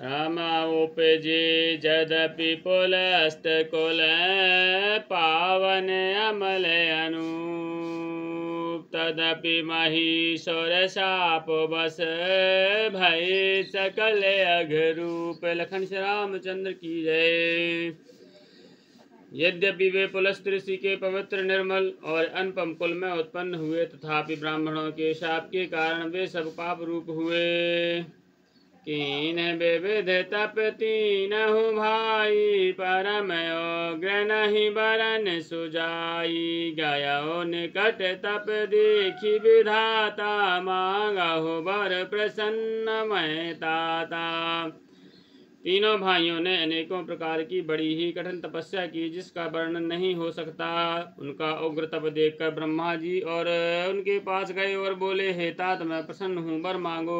रामा जदपि पुलस्त कुल पावन अनु तदपि बस भय सकल अघरूप लखन श्री रामचंद्र की जय यद्यपि वे पुलस्त ऋषि के पवित्र निर्मल और अनुपम कुल में उत्पन्न हुए तथापि ब्राह्मणों के शाप के कारण वे सब पाप रूप हुए तीन विविध तप हु भाई परम योग नहीं बरन सुजाई गय निकट तप देखी विधाता मांगहु बर प्रसन्न मैं ताता तीनों भाइयों ने अनेकों प्रकार की बड़ी ही कठिन तपस्या की जिसका वर्णन नहीं हो सकता उनका उग्र तप देखकर ब्रह्मा जी और उनके पास गए और बोले हे तात मैं प्रसन्न हूँ बर मांगो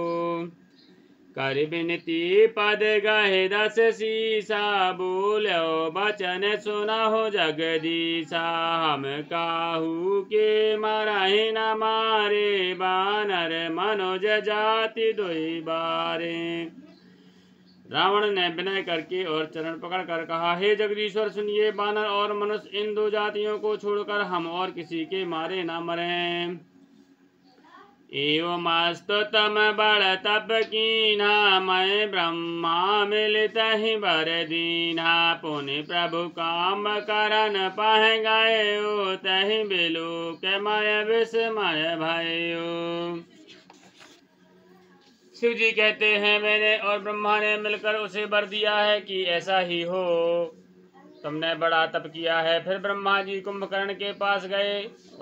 कर बिनती पद गहे दस सीसा बोलो बचन सुना हो जगदीसा हम काहू के मरहे न मारे बानर मनोज जाति दुई बारे रावण ने विनय करके और चरण पकड़कर कहा हे जगदीश्वर सुनिए बानर और मनुष्य इन दो जातियों को छोड़कर हम और किसी के मारे न मरें बल तप एवमस्तुतमबलतपकीना मयि ब्रह्मा मिलित ही बर दीना पुनि प्रभु काम करण पह गए तहि बिलोक मय विस्मय भयो शिव जी कहते हैं मैंने और ब्रह्मा ने मिलकर उसे बर दिया है कि ऐसा ही हो तुमने बड़ा तप किया है फिर ब्रह्मा जी कुंभकर्ण के पास गए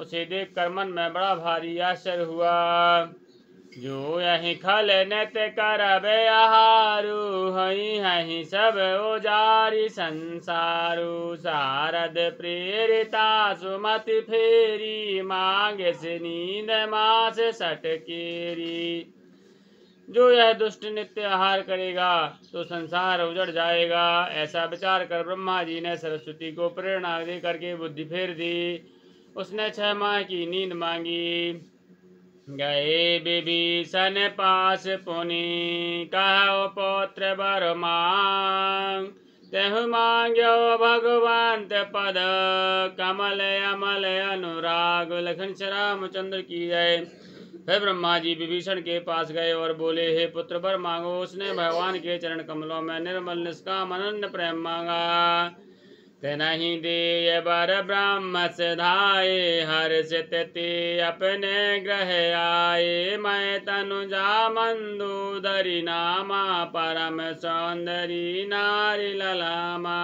उसे देख कर मन में बड़ा भारी आश्चर्य हुआ जो यही खल नृत करबे आहारू हई हही सब ओजारी संसारू सारद प्रेरिता सुमति फेरी मांग से नींद मास सटकेरी जो यह दुष्ट नित्य आहार करेगा तो संसार उजड़ जाएगा ऐसा विचार कर ब्रह्मा जी ने सरस्वती को प्रेरणा दे करके बुद्धि फेर दी उसने छह माह की नींद मांगी गए बेबी सन पास पोनी कहो पौत्र बर मांग तेहु मांग्यो ते पद कमल अमल अनुराग लखन श्री रामचंद्र की जय वे ब्रह्मा जी विभीषण के पास गए और बोले हे पुत्र पर मांगो उसने भगवान के चरण कमलों में निर्मल निष्काम अनन्य प्रेम मांगा नहीं दे बर ब्रह्म सिधाए हर सिति अपने ग्रह आए मैं तनु तनुजा मंदोदरी नामा परम सौंदरी नारी ललामा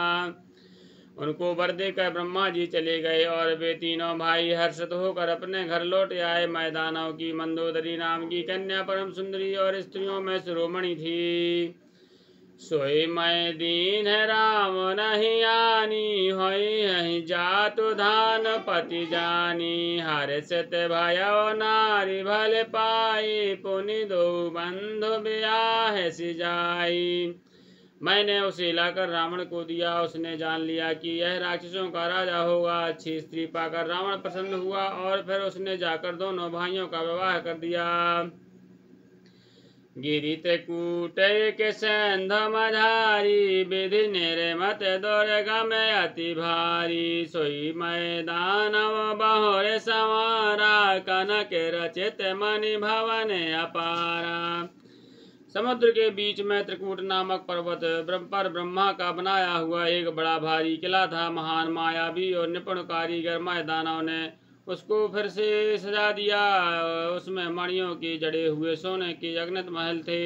उनको वर देकर ब्रह्मा जी चले गए और वे तीनों भाई हर्षित होकर अपने घर लौट आए मैदानों की मंदोदरी नाम की कन्या परम सुंदरी और स्त्रियों में श्रोमणी थी सोई मैं दीन है राम नहीं आनी हो जातु धान पति जानी हर सत भय नारी भले पाई पुनि दो बंधु ब्याह जाई मैंने उसे हिलाकर रावण को दिया उसने जान लिया कि यह राक्षसों का राजा होगा अच्छी स्त्री पाकर रावण प्रसन्न हुआ और फिर उसने जाकर दोनों भाइयों का विवाह कर दिया गिरी कूट के संधमझारी विधि नेरे मत दौरे मैं अति भारी सोई मैदान बहुरे संवारा कनक रचित मणि भवन अपारा समुद्र के बीच में त्रिकूट नामक पर्वत पर ब्रह्मा का बनाया हुआ एक बड़ा भारी किला था महान मायावी और निपुण कारीगर मैदानों ने उसको फिर से सजा दिया उसमें मणियों के जड़े हुए सोने के अग्नित महल थे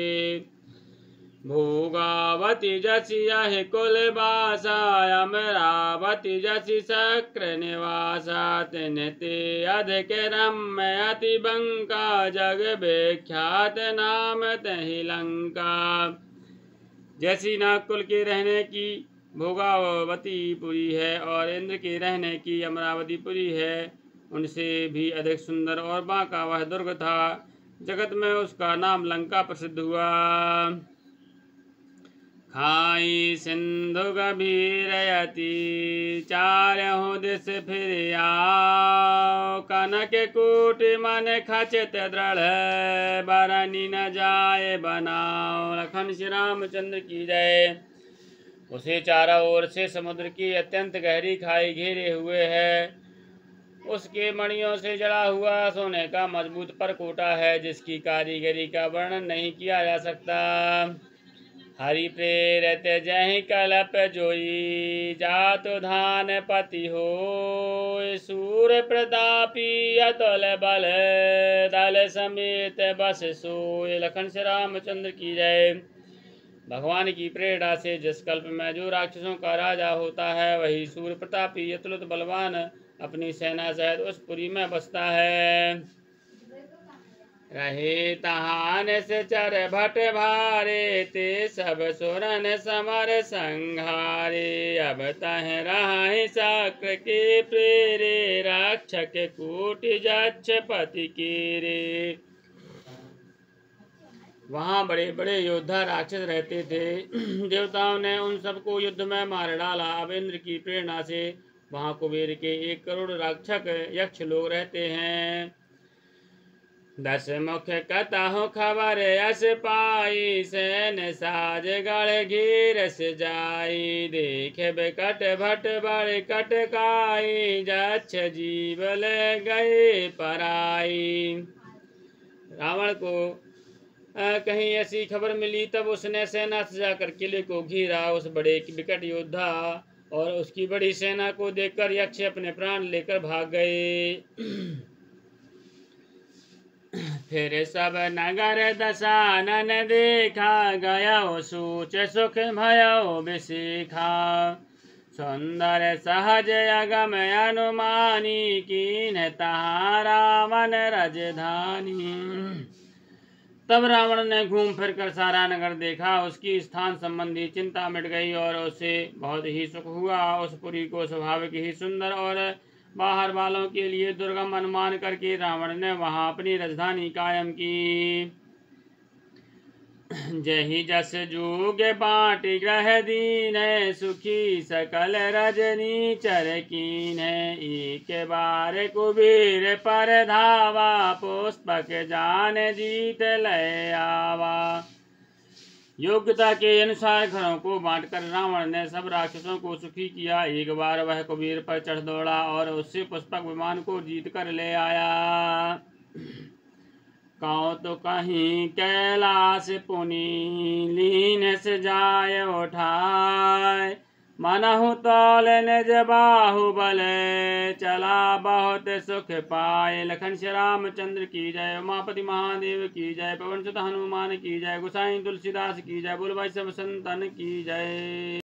भूगावति जसि यहि कुलवासाय अमरावति जसि शक्रनिवासातिनिति अधिके रम्य जग विख्यात नाम तहि लंका जैसी नागकुल के रहने की भोगावती पुरी है और इंद्र के रहने की अमरावती पुरी है उनसे भी अधिक सुंदर और बांका वह दुर्ग था जगत में उसका नाम लंका प्रसिद्ध हुआ खाई सिंधु गभीरयती हो दिश फिर कनक कूट मन खचित दृढ़ बरनी न जाए बनाओ लखन श्री रामचंद्र की जय उसे चारों ओर से समुद्र की अत्यंत गहरी खाई घेरे हुए है उसके मणियों से जड़ा हुआ सोने का मजबूत पर कोटा है जिसकी कारीगरी का वर्णन नहीं किया जा सकता हरि प्रेरत जय कलप जोई जात धान पति हो सूर प्रतापी अतल बल दल समेत बस सोय लखन से रामचंद्र की जय भगवान की प्रेरणा से जिस कल्प में जो राक्षसों का राजा होता है वही सूर्य प्रतापी यतुलत बलवान अपनी सेना सहित उस पुरी में बसता है रहे तहान से चर भट भारे ते सब सुरन समर संहारे अब तह रहा शक्र के प्रेरे राक्षक कूट जक्ष पति के रे वहाँ बड़े बड़े योद्धा राक्षस रहते थे देवताओं ने उन सबको युद्ध में मार डाला अब इंद्र की प्रेरणा से वहाँ कुबेर के एक करोड़ राक्षक यक्ष लोग रहते हैं दस मुख कताहु खबर अस पाई सेन साज गढ़ घीर से जाई देख बट भट बड़ कटकाई जछ जीव ले गए पराई रावण को आ, कहीं ऐसी खबर मिली तब उसने सेना से जाकर किले को घेरा उस बड़े विकट योद्धा और उसकी बड़ी सेना को देखकर यक्ष अपने प्राण लेकर भाग गए फिर सब नगर दशानन देखा गया सूच सुख भयो बिशिखा सुंदर सहज अगम अनुमानी की तहारा राजधानी तब रावण ने घूम फिर कर सारा नगर देखा उसकी स्थान संबंधी चिंता मिट गई और उसे बहुत ही सुख हुआ उस पुरी को स्वाभाविक ही सुंदर और बाहर वालों के लिए दुर्गम अनुमान करके रावण ने वहां अपनी राजधानी कायम की जही जस जोग बाट ग्रह दीन सुखी सकल रजनी चर कीन एक बार कुबीर पर धावा पुष्पक जान जीत ले आवा योग्यता के अनुसार घरों को बांटकर रावण ने सब राक्षसों को सुखी किया एक बार वह कुबेर पर चढ़ दौड़ा और उससे पुष्पक विमान को जीत कर ले आया कौ तो कहीं कैलाश पुनी लीन से जाय उठा मनहु तौल निज बाहुबल चला बहुत सुख पाए लखन श्री रामचंद्र की जय उमापति महादेव की जय पवन सुत हनुमान की जय गुसाई तुलसीदास की जय बोल भाई सब संतन की जय